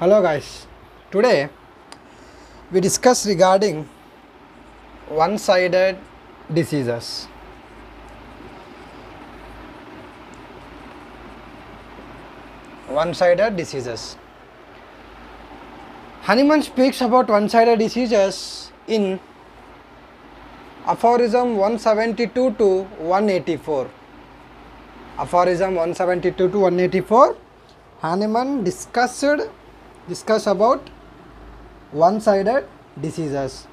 hello guys today we discuss regarding one-sided diseases one-sided diseases Hahnemann speaks about one-sided diseases in aphorism 172 to 184 aphorism 172 to 184 Hahnemann discussed discuss about one-sided diseases.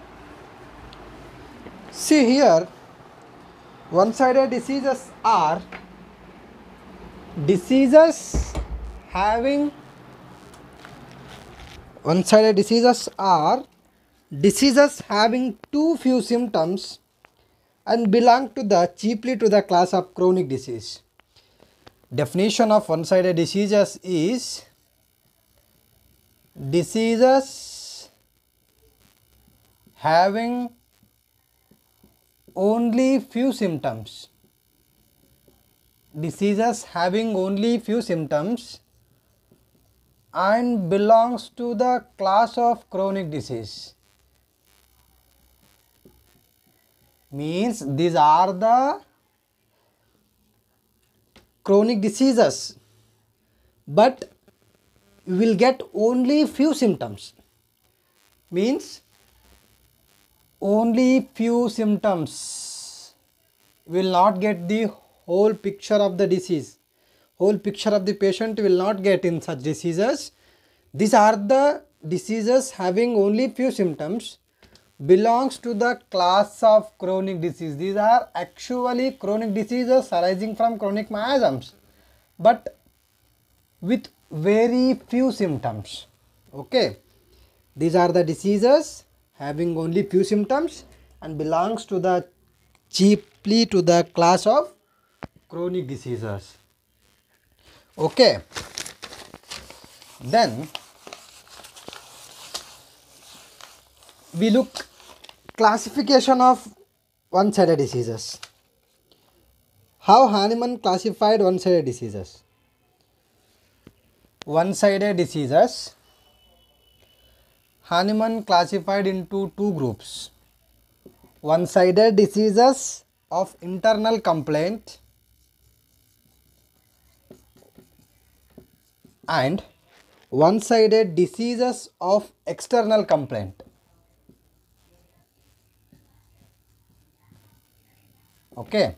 See here, one-sided diseases are diseases having one-sided diseases are diseases having too few symptoms and belong to the chiefly to the class of chronic disease. Definition of one-sided diseases is diseases having only few symptoms diseases having only few symptoms and belongs to the class of chronic disease means these are the chronic diseases but you will get only few symptoms means only few symptoms will not get the whole picture of the disease whole picture of the patient will not get in such diseases these are the diseases having only few symptoms belongs to the class of chronic disease these are actually chronic diseases arising from chronic miasms but with very few symptoms okay these are the diseases having only few symptoms and belongs to the chiefly to the class of chronic diseases okay then we look classification of one-sided diseases how Hahnemann classified one-sided diseases one-sided diseases, Hahnemann classified into two groups, one-sided diseases of internal complaint and one-sided diseases of external complaint. Okay.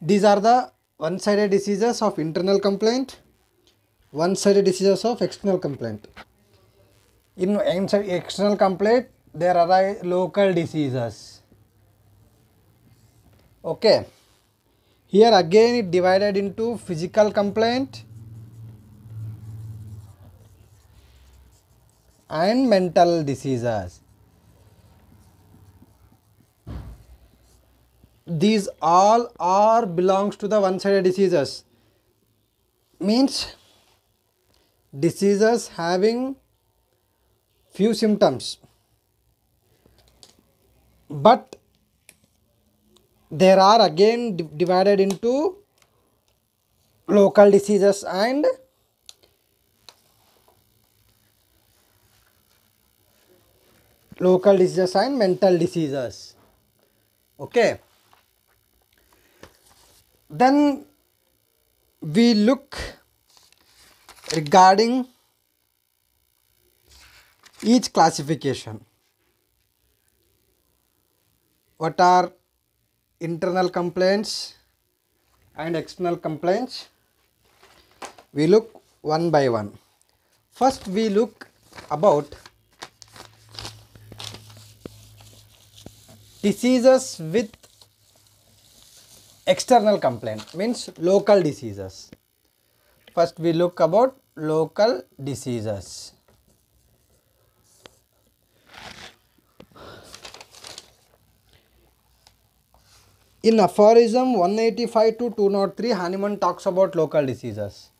These are the one-sided diseases of internal complaint one-sided diseases of external complaint. In external complaint, there are local diseases. Okay. Here again it divided into physical complaint and mental diseases. These all are belongs to the one-sided diseases. Means diseases having few symptoms but there are again divided into local diseases and local diseases and mental diseases okay then we look regarding each classification. What are internal complaints and external complaints? We look one by one. First we look about diseases with external complaint means local diseases. First we look about local diseases. In aphorism 185 to 203, Honeyman talks about local diseases.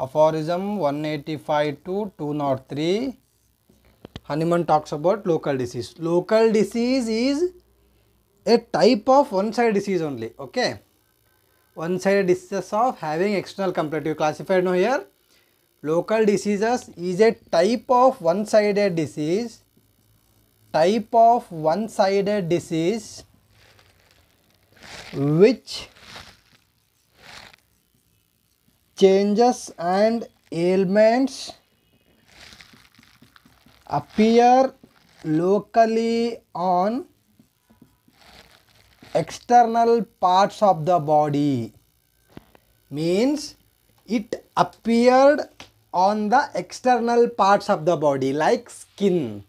Aphorism 185 to 203, Honeyman talks about local disease. Local disease is a type of one-sided disease only, okay. One-sided diseases of having external comparative classified now here local diseases is a type of one-sided disease type of one-sided disease which changes and ailments appear locally on external parts of the body means it appeared on the external parts of the body like skin.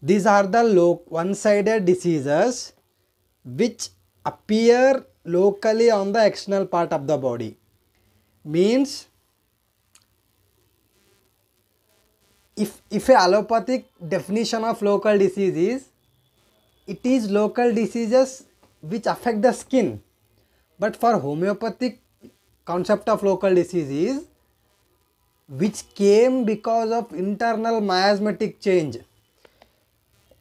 These are the one-sided diseases which appear locally on the external part of the body. Means if, if a allopathic definition of local disease is it is local diseases which affect the skin but for homeopathic concept of local disease is which came because of internal miasmatic change.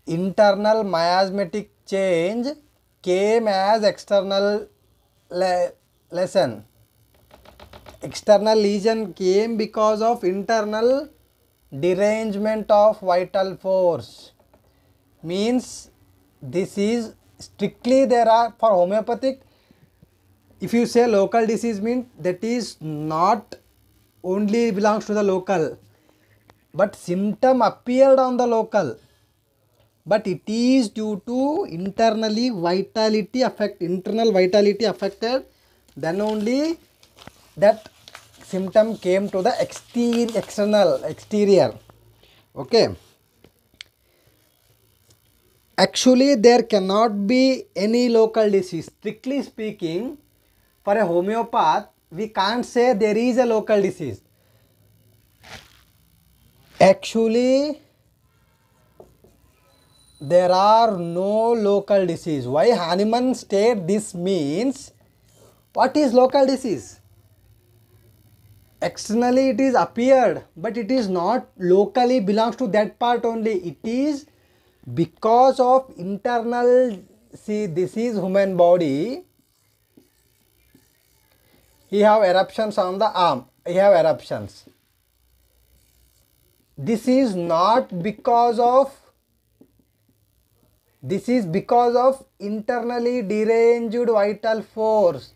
Internal miasmatic change came as external le lesson. External lesion came because of internal derangement of vital force. Means this is strictly there are for homeopathic if you say local disease mean that is not only belongs to the local but symptom appeared on the local but it is due to internally vitality affect internal vitality affected then only that symptom came to the exterior external exterior okay actually there cannot be any local disease strictly speaking for a homeopath we can't say there is a local disease. Actually, there are no local disease. Why Hahnemann state this means, what is local disease? Externally it is appeared, but it is not locally belongs to that part only. It is because of internal, see this is human body, he have eruptions on the arm. He have eruptions. This is not because of this is because of internally deranged vital force.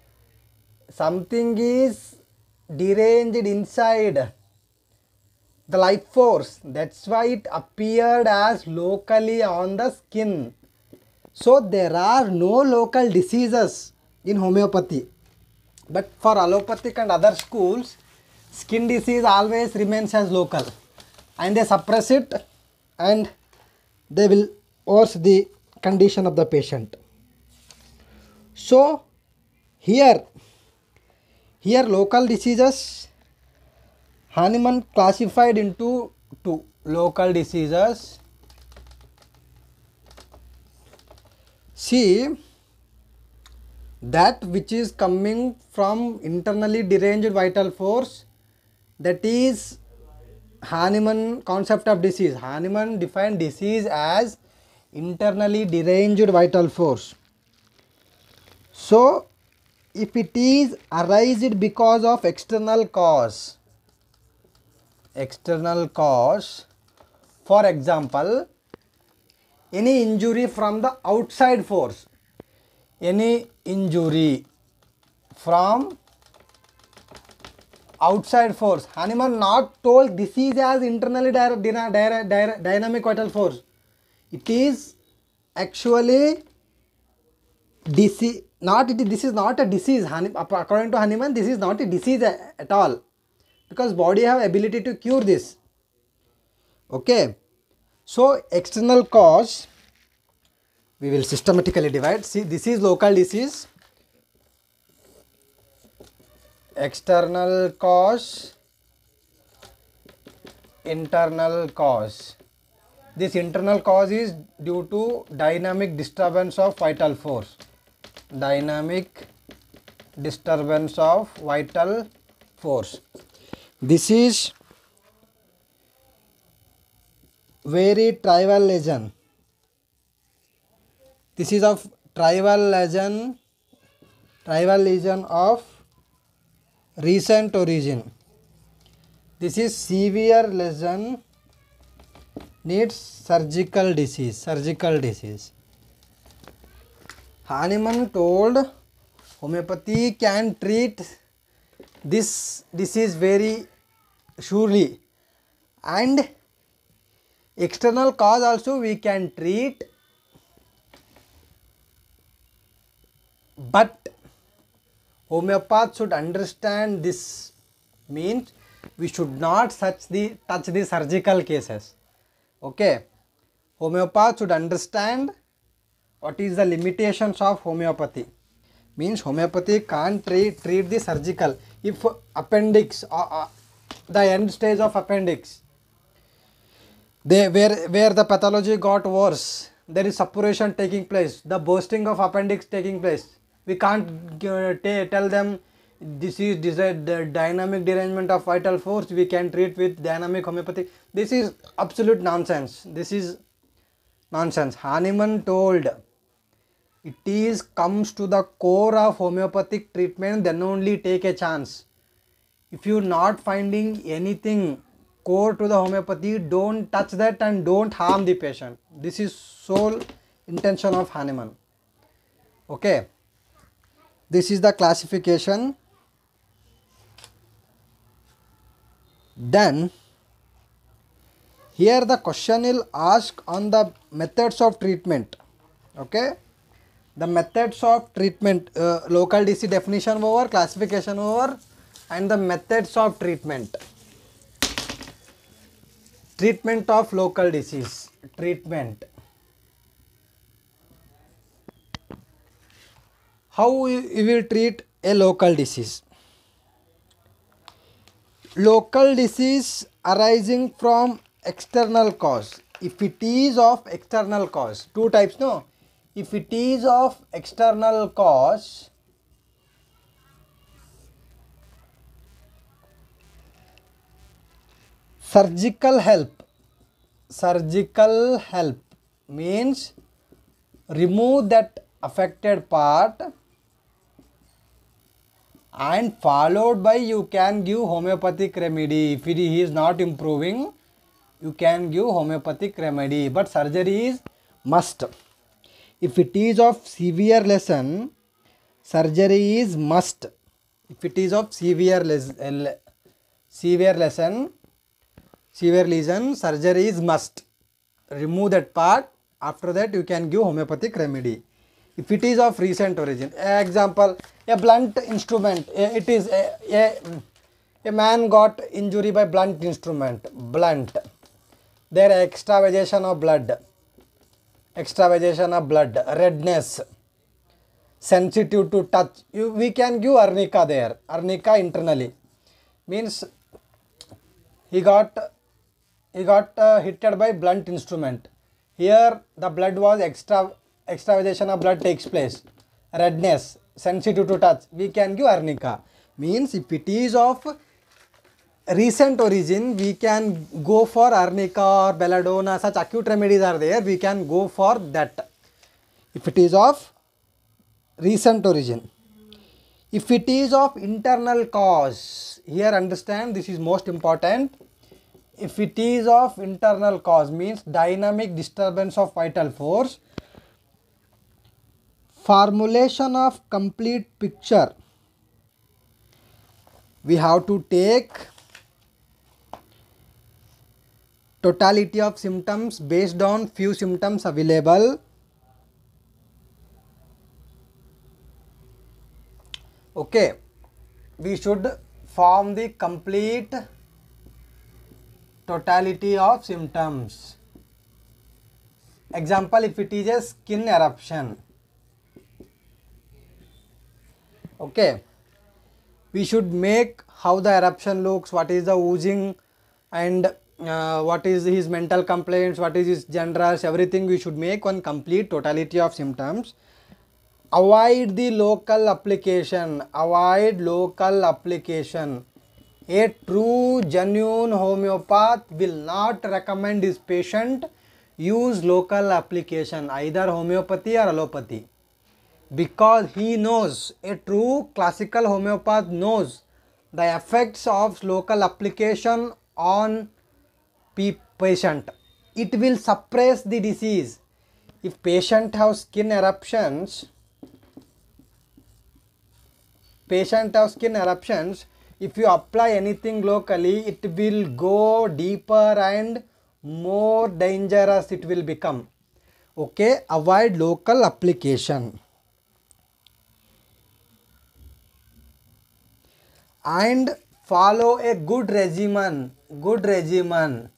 Something is deranged inside the life force. That's why it appeared as locally on the skin. So there are no local diseases in homeopathy. But for allopathic and other schools, skin disease always remains as local and they suppress it and they will worse the condition of the patient. So here, here local diseases, Hahnemann classified into two local diseases. See, that which is coming from internally deranged vital force that is Hahnemann concept of disease. Hahnemann defined disease as internally deranged vital force. So, if it is arised because of external cause, external cause, for example, any injury from the outside force, any injury from outside force. Hahnemann not told this is as internally dy dy dy dynamic vital force. It is actually disease. Not it, this is not a disease. According to Hanuman, this is not a disease at all because body have ability to cure this. Okay, so external cause we will systematically divide. See, this is local disease, external cause, internal cause. This internal cause is due to dynamic disturbance of vital force, dynamic disturbance of vital force. This is very trivial lesion this is of tribal legend tribal legend of recent origin this is severe lesion needs surgical disease surgical disease Hahnemann told homeopathy can treat this disease very surely and external cause also we can treat but homeopath should understand this means we should not touch the, touch the surgical cases okay homeopath should understand what is the limitations of homeopathy means homeopathy can't treat, treat the surgical if appendix or, uh, uh, the end stage of appendix they where where the pathology got worse there is suppuration taking place the bursting of appendix taking place we can't uh, tell them this is desired the dynamic derangement of vital force we can treat with dynamic homeopathy this is absolute nonsense this is nonsense hahnemann told it is comes to the core of homeopathic treatment then only take a chance if you're not finding anything core to the homeopathy don't touch that and don't harm the patient this is sole intention of hahnemann okay this is the classification. Then here the question will ask on the methods of treatment. Okay. The methods of treatment, uh, local DC definition over, classification over and the methods of treatment treatment of local disease treatment how we will treat a local disease local disease arising from external cause if it is of external cause two types no if it is of external cause surgical help surgical help means remove that affected part and followed by you can give homeopathic remedy if he is not improving you can give homeopathic remedy but surgery is must if it is of severe lesion surgery is must if it is of severe lesion severe lesion severe lesion surgery is must remove that part after that you can give homeopathic remedy if it is of recent origin. Example, a blunt instrument, it is a, a, a man got injury by blunt instrument, blunt. There extravasation of blood, extravasation of blood, redness, sensitive to touch. You, we can give arnica there, arnica internally. Means he got, he got uh, hitted by blunt instrument. Here the blood was extra extravasation of blood takes place, redness, sensitive to touch, we can give arnica. Means if it is of recent origin, we can go for arnica or belladonna, such acute remedies are there, we can go for that. If it is of recent origin. If it is of internal cause, here understand this is most important. If it is of internal cause means dynamic disturbance of vital force, formulation of complete picture we have to take totality of symptoms based on few symptoms available okay we should form the complete totality of symptoms example if it is a skin eruption okay we should make how the eruption looks what is the oozing and uh, what is his mental complaints what is his genres everything we should make one complete totality of symptoms avoid the local application avoid local application a true genuine homeopath will not recommend his patient use local application either homeopathy or allopathy because he knows, a true classical homeopath knows the effects of local application on patient. It will suppress the disease. If patient have skin eruptions, patient have skin eruptions, if you apply anything locally, it will go deeper and more dangerous it will become. Okay, avoid local application. and follow a good regimen good regimen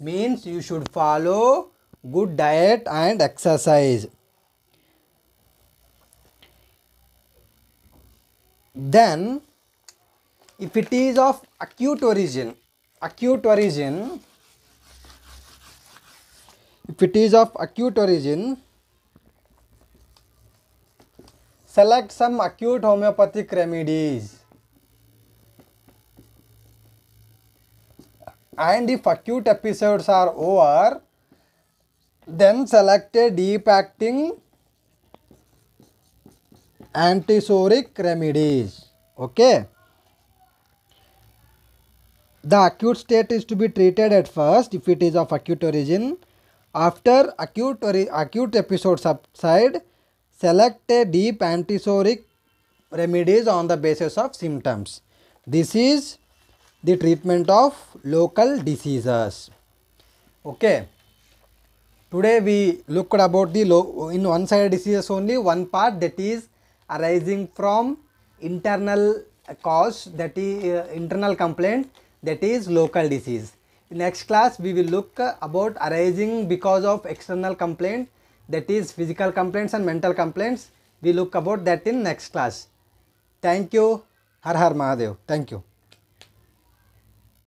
means you should follow good diet and exercise then if it is of acute origin acute origin if it is of acute origin select some acute homeopathic remedies and if acute episodes are over, then select a deep acting antisoric remedies. Okay. The acute state is to be treated at first if it is of acute origin. After acute, or acute episode subside, select a deep antisoric remedies on the basis of symptoms. This is the treatment of local diseases. Okay. Today we looked about the in one sided diseases only one part that is arising from internal cause that is uh, internal complaint that is local disease. In next class we will look about arising because of external complaint that is physical complaints and mental complaints. We look about that in next class. Thank you. Har Har Mahadev. Thank you.